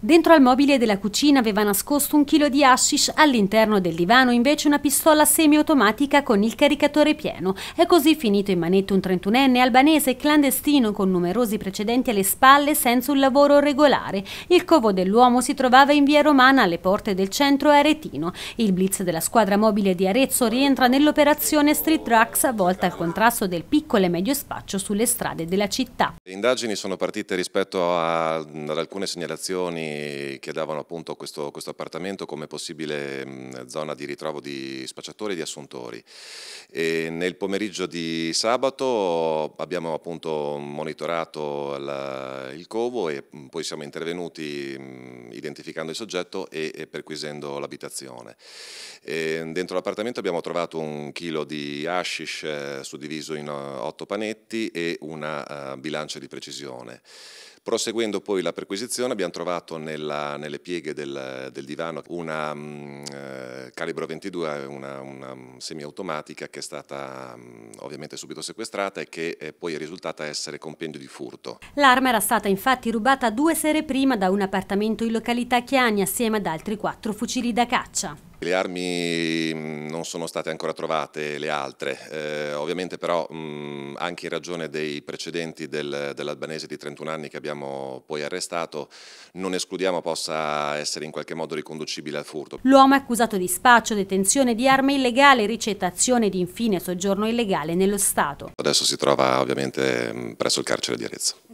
Dentro al mobile della cucina aveva nascosto un chilo di hashish, all'interno del divano invece una pistola semiautomatica con il caricatore pieno. È così finito in manette un 31enne albanese clandestino con numerosi precedenti alle spalle senza un lavoro regolare. Il covo dell'uomo si trovava in via Romana alle porte del centro aretino. Il blitz della squadra mobile di Arezzo rientra nell'operazione Street Drugs volta al contrasto del piccolo e medio spaccio sulle strade della città. Le indagini sono partite rispetto a, ad alcune segnalazioni cittadini che davano appunto questo, questo appartamento come possibile zona di ritrovo di spacciatori e di assuntori. E nel pomeriggio di sabato abbiamo appunto monitorato la, il covo e poi siamo intervenuti identificando il soggetto e, e perquisendo l'abitazione. Dentro l'appartamento abbiamo trovato un chilo di hashish eh, suddiviso in eh, otto panetti e una eh, bilancia di precisione. Proseguendo poi la perquisizione abbiamo trovato nella, nelle pieghe del, del divano una mh, mm, eh, calibro 22, una, una mm, semiautomatica che è stata mh, mm, ovviamente subito sequestrata e che eh, poi è risultata essere compendio di furto. L'arma era stata infatti rubata due sere prima da un appartamento in località Chiani assieme ad altri quattro fucili da caccia. Le armi sono state ancora trovate le altre, eh, ovviamente però mh, mm, anche in ragione dei precedenti del, dell'albanese di 31 anni che abbiamo poi arrestato, non escludiamo possa essere in qualche modo riconducibile al furto. L'uomo è accusato di spaccio, detenzione di arme illegale, ricettazione ed infine soggiorno illegale nello Stato. Adesso si trova ovviamente mm, presso il carcere di Arezzo.